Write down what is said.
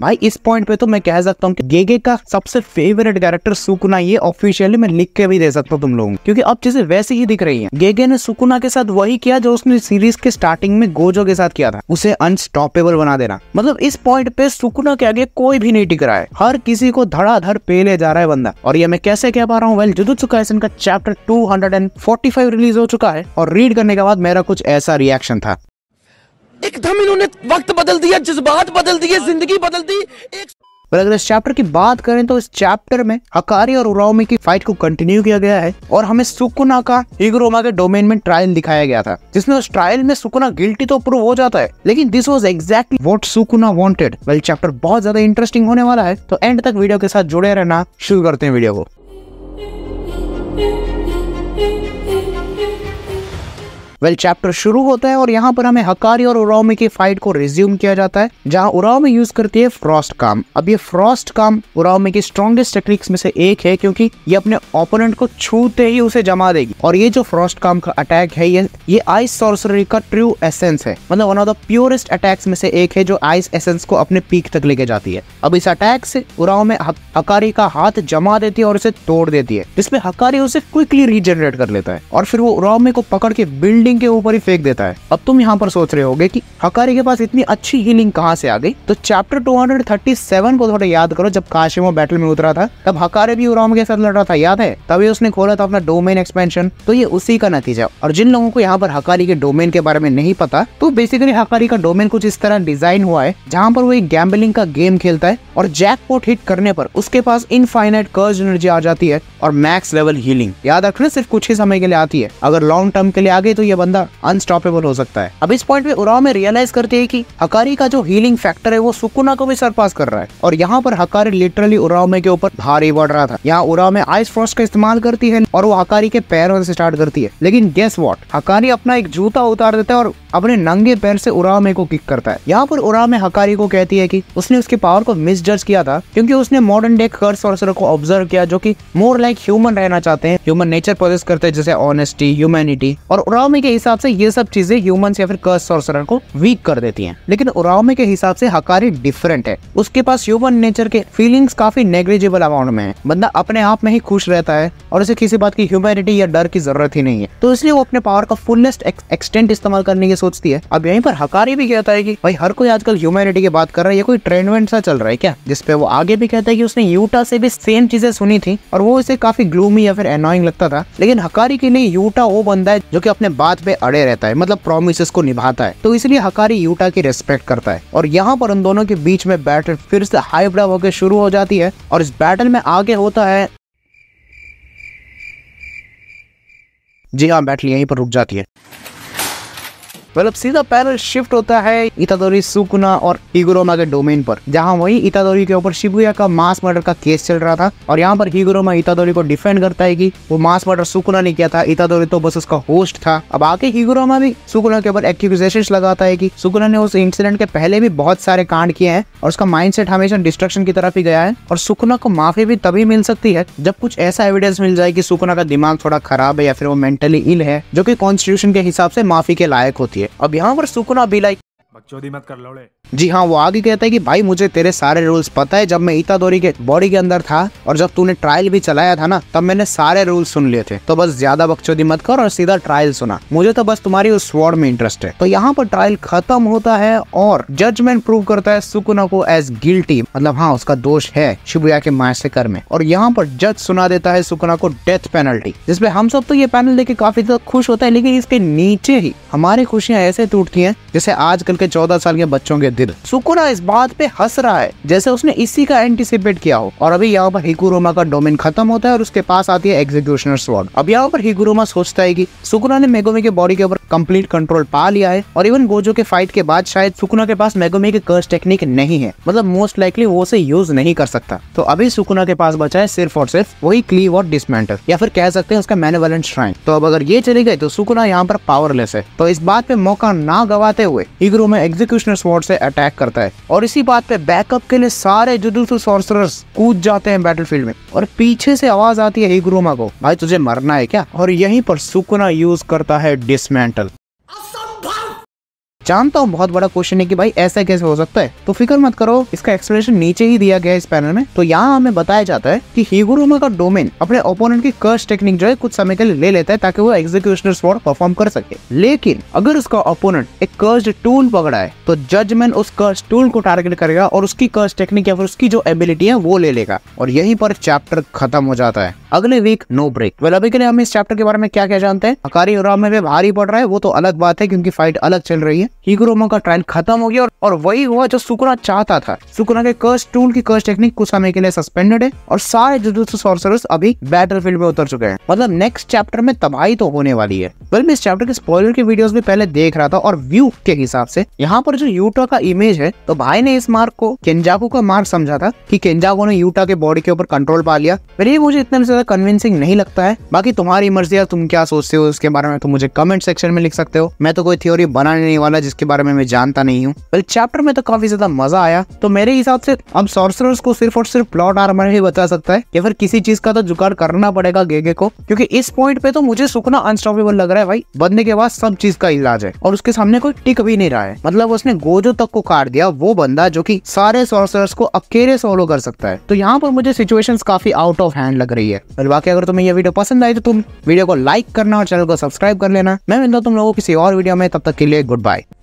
भाई इस पॉइंट पे तो मैं कह सकता हूँ कि गेगे का सबसे फेवरेट कैरेक्टर सुकुना ये ऑफिशियली मैं लिख के भी दे सकता हूँ तुम लोगों क्योंकि अब चीजें वैसे ही दिख रही है गेगे ने सुकुना के साथ वही किया जो उसने सीरीज के स्टार्टिंग में गोजो के साथ किया था उसे अनस्टॉपेबल बना देना मतलब इस पॉइंट पे सुकुना के आगे कोई भी नहीं टिक रहा है हर किसी को धड़ाधड़ पे ले जा रहा है बंदा और ये मैं कैसे कह पा रहा हूँ well Jujutsu Kaisen chapter two release हो चुका है और रीड करने के बाद मेरा कुछ ऐसा रिएक्शन था एकदम इन्होंने वक्त बदल दिया जज्बात बदल दिए जिंदगी बदल दी एक पर अगर इस चैप्टर की बात करें तो इस चैप्टर में अकारी और उरामी की फाइट को कंटिन्यू किया गया है और हमें सुकुना का हिगरोमा के डोमेन में ट्रायल दिखाया गया था जिसमें उस ट्रायल में सुकुना गिल्टी तो प्रूव हो जाता है लेकिन this was exactly what Sukuna wanted well chapter बहुत ज्यादा इंटरेस्टिंग होने वाला है तो एंड तक वीडियो के साथ जुड़े रहना शुरू करते हैं वीडियो को वेल चैप्टर शुरू होता है और यहाँ पर हमें हकारी और उरावमी की फाइट को रिज्यूम किया जाता है जहाँ उरावमी यूज करती है फ्रॉस्ट काम अब ये फ्रॉस्ट काम उरावमी की स्ट्रॉन्गेस्ट टेक्निक्स में से एक है क्योंकि ये अपने ओपोनेंट को छूते ही उसे जमा देगी और ये जो फ्रॉस्ट काम का अटैक है ये ये आइस सॉर्सरी का ट्रू एसेंस है मतलब one of the purest attacks में से एक है जो आइस एसेंस को अपने पीक तक लेके जाती है अब इस अटैक से उराव में हकारी का हाथ जमा देती है और उसे तोड़ देती है जिसमें हकारी उसे क्विकली रीजनरेट कर लेता है और फिर वो उराव में को पकड़ के बिल्डिंग हीलिंग के ऊपर ही फेंक देता है अब तुम यहाँ पर सोच रहे होगे कि हकारी के पास इतनी अच्छी हीलिंग कहाँ से आ गई तो चैप्टर 237 को थोड़ा याद करो जब काशिमो बैटल में उतरा था तब हकारे भी उराम के साथ लड़ रहा था याद है तभी उसने खोला था अपना डोमेन एक्सपेंशन तो ये उसी का नतीजा और जिन लोगों को यहाँ पर हकारी के डोमेन के बारे में नहीं पता तो बेसिकली हकारी का डोमेन कुछ इस तरह डिजाइन हुआ है जहाँ पर वो एक गैम्बलिंग का गेम खेलता है और जैक हिट करने पर उसके पास इनफाइनाइट कर्ज एनर्जी आ जाती है और मैक्स लेवल हीलिंग याद रखना सिर्फ कुछ ही समय के लिए आती है अगर लॉन्ग टर्म के लिए आ गई तो ये बंदा अनस्टॉपेबल हो सकता है अब इस पॉइंट पे उराव में रियलाइज करती है की हकारी का जो हीलिंग फैक्टर है वो सुकुना को भी सरपास कर रहा है और यहाँ पर हकारी लिटरली उराव में के ऊपर भारी बढ़ रहा था यहाँ उराव में आइस फ्रॉस्ट का इस्तेमाल करती है और वो हकारी के पैरों से स्टार्ट करती है लेकिन गेस वॉट हकारी अपना एक जूता उतार देता है और अपने नंगे पैर से उराव में को किक करता है यहाँ पर उराव में हकारी को कहती है कि उसने उसके पावर को मिसजज किया था क्योंकि उसने मॉडर्न डे कर्स और को ऑब्जर्व किया जो कि मोर लाइक ह्यूमन रहना चाहते हैं ह्यूमन नेचर प्रोजेस करते हैं जैसे ऑनेस्टी ह्यूमैनिटी और उरामे के हिसाब से ये सब चीजें ह्यूमंस या फिर कर्स सोर्सरर को वीक कर देती हैं लेकिन उरावमे के हिसाब से हकारी डिफरेंट है उसके पास ह्यूमन नेचर के फीलिंग्स काफी नेग्लिजिबल अमाउंट में है बंदा अपने आप में ही खुश रहता है और उसे किसी बात की ह्यूमैनिटी या डर की जरूरत ही नहीं है तो इसलिए वो अपने पावर का फुलेस्ट एक्सटेंट इस्तेमाल करने की सोचती है अब यहीं पर हकारी भी कहता है की भाई हर कोई आजकल ह्यूमैनिटी की बात कर रहा है ये कोई ट्रेंड सा चल रहा है क्या जिसपे वो आगे भी कहता है की उसने यूटा से भी सेम चीजें सुनी थी और वो इसे काफी ग्लूमी या फिर एनोइंग लगता था लेकिन हकारी के लिए यूटा वो बंदा है जो कि अपने बात बात पे अड़े रहता है मतलब प्रोमिस को निभाता है तो इसलिए हकारी यूटा की रेस्पेक्ट करता है और यहाँ पर उन दोनों के बीच में बैटल फिर से हाइब्रा होकर शुरू हो जाती है और इस बैटल में आगे होता है जी हाँ बैटल यहीं पर रुक जाती है मतलब सीधा पैरल शिफ्ट होता है इतादोरी सुकुना और हिगुरोमा के डोमेन पर जहाँ वही इतादोरी के ऊपर शिबुया का मास मर्डर का केस चल रहा था और यहाँ पर हिगुरोमा इतादोरी को डिफेंड करता है कि वो मास मर्डर सुकुना ने किया था इतादोरी तो बस उसका होस्ट था अब आके हिगुरोमा भी सुकुना के ऊपर एक्यूजेशन लगाता है की सुकुना ने उस इंसिडेंट के पहले भी बहुत सारे कांड किए हैं और उसका माइंड हमेशा डिस्ट्रक्शन की तरफ ही गया है और सुकुना को माफी भी तभी मिल सकती है जब कुछ ऐसा एविडेंस मिल जाए की सुकुना का दिमाग थोड़ा खराब है या फिर वो मेंटली इल है जो की कॉन्स्टिट्यूशन के हिसाब से माफी के लायक होती है है अब यहाँ पर सुकुना भी लाइक बकचोदी मत कर लोड़े जी हाँ वो आगे कहता है कि भाई मुझे तेरे सारे रूल्स पता है जब मैं इता इतादोरी के बॉडी के अंदर था और जब तूने ट्रायल भी चलाया था ना तब मैंने सारे रूल सुन लिए थे तो बस ज्यादा बकचोदी मत कर और सीधा ट्रायल सुना मुझे तो बस तुम्हारी उस स्वॉर्ड में इंटरेस्ट है तो यहाँ पर ट्रायल खत्म होता है और जजमेंट प्रूव करता है सुकुना को एज गिल्टी मतलब हाँ उसका दोष है शिबुया के मैसेकर में और यहाँ पर जज सुना देता है सुकुना को डेथ पेनल्टी जिसपे हम सब तो ये पैनल देखे काफी खुश होता है लेकिन इसके नीचे ही हमारी खुशियां ऐसे टूटती है जैसे आजकल के चौदह साल के बच्चों के दिल सुकुना इस बात पे हंस रहा है जैसे उसने इसी का एंटीसिपेट किया हो और अभी यहाँ पर हिकुरोमा का डोमेन खत्म होता है और उसके पास आती है एग्जीक्यूशनर स्वाड अब यहाँ पर हिकुरोमा सोचता है की सुकुना ने मेगोमी के बॉडी के ऊपर कंप्लीट कंट्रोल पा लिया है और इवन गोजो के फाइट के बाद शायद सुकुना के पास मेगोमी की कर्स टेक्निक नहीं है मतलब मोस्ट लाइकली वो उसे यूज नहीं कर सकता तो अभी सुकुना के पास बचा है सिर्फ और सिर्फ वही क्लीव और डिसमेंटल या फिर कह सकते हैं उसका मैनोवेलेंट श्राइन तो अब अगर ये चले गए तो सुकुना यहाँ पर पावरलेस है तो इस बात पे मौका ना गवाते हुए इग्रो में एग्जीक्यूशनर स्वॉर्ड से अटैक करता है और इसी बात पे बैकअप के लिए सारे जुजुत्सु सॉर्सरर्स कूद जाते हैं बैटलफील्ड में और पीछे से आवाज आती है हिग्रोमा को भाई तुझे मरना है क्या और यहीं पर सुकुना यूज करता है डिसमेंटल जानता हूँ बहुत बड़ा क्वेश्चन है कि भाई ऐसा कैसे हो सकता है तो फिक्र मत करो इसका एक्सप्लेनेशन नीचे ही दिया गया है इस पैनल में तो यहाँ हमें बताया जाता है की हिगुरुमा का डोमेन अपने ओपोनेंट की कर्स टेक्निक जो है कुछ समय के लिए ले लेता है ताकि वो एग्जीक्यूशनर स्पॉट परफॉर्म कर सके लेकिन अगर उसका ओपोनेंट एक कर्ज टूल पकड़ा है तो जजमेंट उस कर्ज टूल को टारगेट करेगा और उसकी कर्ज टेक्निक या फिर उसकी जो एबिलिटी है वो ले लेगा और यहीं पर चैप्टर खत्म हो जाता है अगले वीक नो ब्रेक वेल अभी के लिए हम इस चैप्टर के बारे में क्या क्या जानते हैं और में भारी पड़ रहा है वो तो अलग बात है क्योंकि फाइट अलग चल रही है हीग्रोमा का ट्रायल खत्म हो गया और, और वही हुआ जो सुकुना चाहता था सुकुना के कर्स टूल की कर्स टेक्निक कुछ समय के लिए सस्पेंडेड है और सारे जुजुत्सु सॉर्सरर्स अभी बैटलफील्ड में उतर चुके हैं मतलब नेक्स्ट चैप्टर में तबाही तो होने वाली है बल्कि मैं इस चैप्टर के स्पॉइलर के वीडियोस भी पहले देख रहा था और व्यू के हिसाब से यहाँ पर जो यूटा का इमेज है तो भाई ने इस मार्ग को केंजाकू का मार्ग समझा था की केंजाकू ने यूटा के बॉडी के ऊपर कंट्रोल पा लिया फिर ये मुझे इतना ज्यादा कन्विंसिंग नहीं लगता है बाकी तुम्हारी मर्जी है तुम क्या सोचते हो उसके बारे में तुम तो मुझे कमेंट सेक्शन में लिख सकते हो मैं तो कोई थ्योरी बनाने नहीं वाला जिसके बारे में मैं जानता नहीं हूँ वेल चैप्टर में तो काफी ज्यादा मजा आया तो मेरे हिसाब से अब सॉर्सरर्स को सिर्फ और सिर्फ प्लॉट आर्मर ही बचा सकता है या फिर किसी चीज का तो जुगाड़ करना पड़ेगा गेगे को क्योंकि इस पॉइंट पे तो मुझे सुखना अनस्टॉपेबल लग रहा है भाई बनने के बाद सब चीज का इलाज है और उसके सामने कोई टिक भी नहीं रहा है मतलब उसने गोजो तक को काट दिया वो बंदा जो की सारे सॉर्सरर्स को अकेले सोलो कर सकता है तो यहाँ पर मुझे सिचुएशन काफी आउट ऑफ हैंड लग रही है और बाकी अगर तुम्हें यह वीडियो पसंद आई तो तुम वीडियो को लाइक करना और चैनल को सब्सक्राइब कर लेना मैं मिलता हूँ तुम लोगों किसी और वीडियो में तब तक के लिए गुड बाय